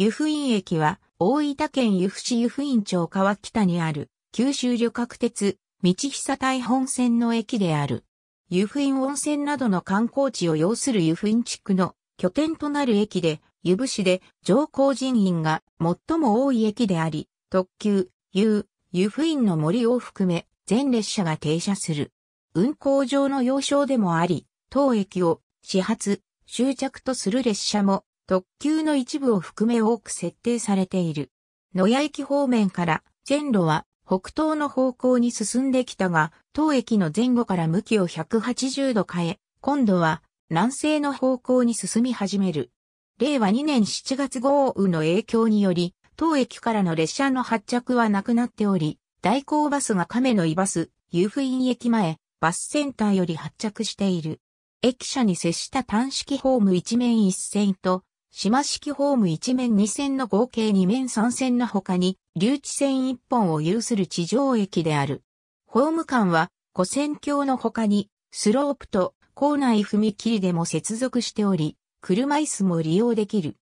湯布院駅は大分県湯布市湯布院町川北にある九州旅客鉄道久台本線の駅である。湯布院温泉などの観光地を要する湯布院地区の拠点となる駅で、湯布市で乗降人員が最も多い駅であり、特急、湯、湯布院の森を含め全列車が停車する。運行上の要衝でもあり、当駅を始発、終着とする列車も特急の一部を含め多く設定されている。野谷駅方面から線路は北東の方向に進んできたが、当駅の前後から向きを180度変え、今度は南西の方向に進み始める。令和2年7月豪雨の影響により、当駅からの列車の発着はなくなっており、代行バスが亀の井バス、遊布院駅前、バスセンターより発着している。駅舎に接した単式ホーム一面一線と、島式ホーム1面2線の合計2面3線の他に、留置線1本を有する地上駅である。ホーム間は、古線橋の他に、スロープと構内踏切でも接続しており、車椅子も利用できる。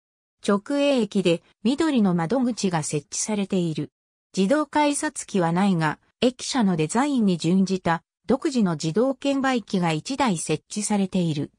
直営駅で緑の窓口が設置されている。自動改札機はないが、駅舎のデザインに準じた独自の自動券売機が1台設置されている。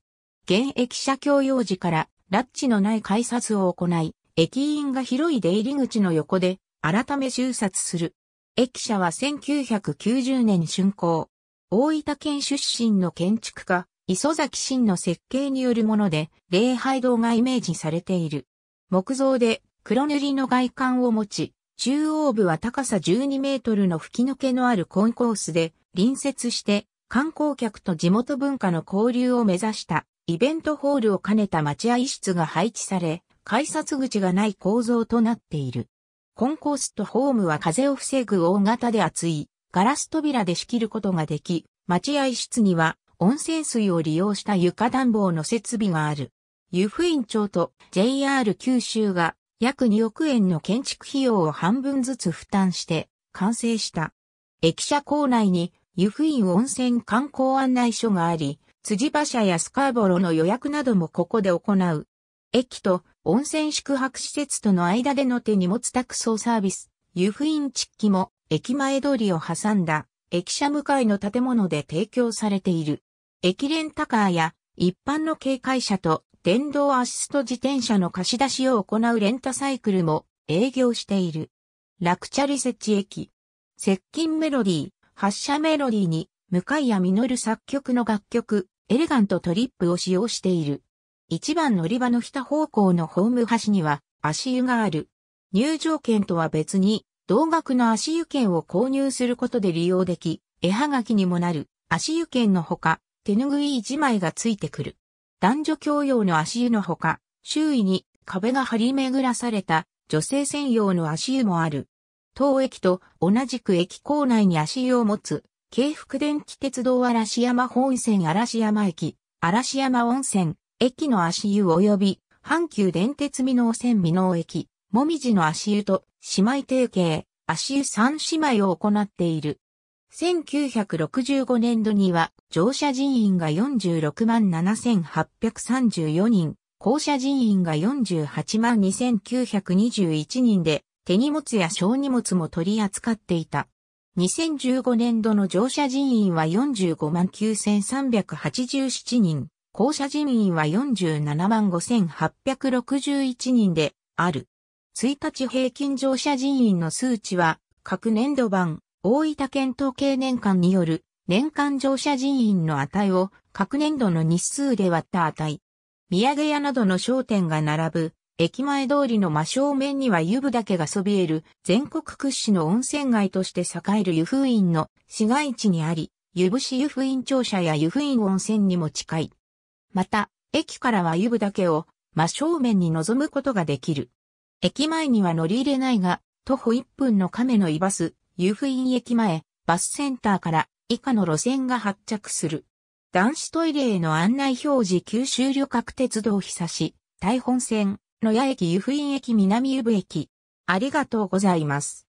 現駅舎共用時からラッチのない改札を行い、駅員が広い出入り口の横で、改め収札する。駅舎は1990年竣工。大分県出身の建築家、磯崎真の設計によるもので、礼拝堂がイメージされている。木造で黒塗りの外観を持ち、中央部は高さ12メートルの吹き抜けのあるコンコースで、隣接して観光客と地元文化の交流を目指したイベントホールを兼ねた待合室が配置され、改札口がない構造となっている。コンコースとホームは風を防ぐ大型で厚いガラス扉で仕切ることができ、待合室には温泉水を利用した床暖房の設備がある。湯布院町と JR 九州が約2億円の建築費用を半分ずつ負担して完成した。駅舎構内に湯布院温泉観光案内所があり、辻馬車やスカーボロの予約などもここで行う。駅と温泉宿泊施設との間での手荷物託送サービス、湯布院地域も駅前通りを挟んだ駅舎向かいの建物で提供されている。駅レンタカーや一般の警戒車と電動アシスト自転車の貸し出しを行うレンタサイクルも営業している。ラクチャリ設置駅。接近メロディー、発車メロディーに、向谷実作曲の楽曲、エレガントトリップを使用している。一番乗り場の北方向のホーム端には足湯がある。入場券とは別に、同額の足湯券を購入することで利用でき、絵はがきにもなる足湯券のほか、手ぬぐい一枚がついてくる。男女共用の足湯のほか、周囲に壁が張り巡らされた女性専用の足湯もある。当駅と同じく駅構内に足湯を持つ京福電気鉄道嵐山本線嵐山駅、嵐山温泉、駅の足湯及び、阪急電鉄美濃線美濃駅、もみじの足湯と姉妹提携、足湯三姉妹を行っている。1965年度には乗車人員が46万7834人、降車人員が48万2921人で手荷物や小荷物も取り扱っていた。2015年度の乗車人員は45万9387人、降車人員は47万5861人である。1日平均乗車人員の数値は、各年度版、大分県統計年間による年間乗車人員の値を各年度の日数で割った値。土産屋などの商店が並ぶ駅前通りの真正面には湯部岳がそびえる全国屈指の温泉街として栄える湯布院の市街地にあり、湯布市湯布院庁舎や湯布院温泉にも近い。また、駅からは湯布岳を真正面に望むことができる。駅前には乗り入れないが、徒歩1分の亀の居バス、湯布院駅前、バスセンターから以下の路線が発着する。男子トイレへの案内表示九州旅客鉄道久し、大本線、野谷駅湯布院駅南湯布駅。ありがとうございます。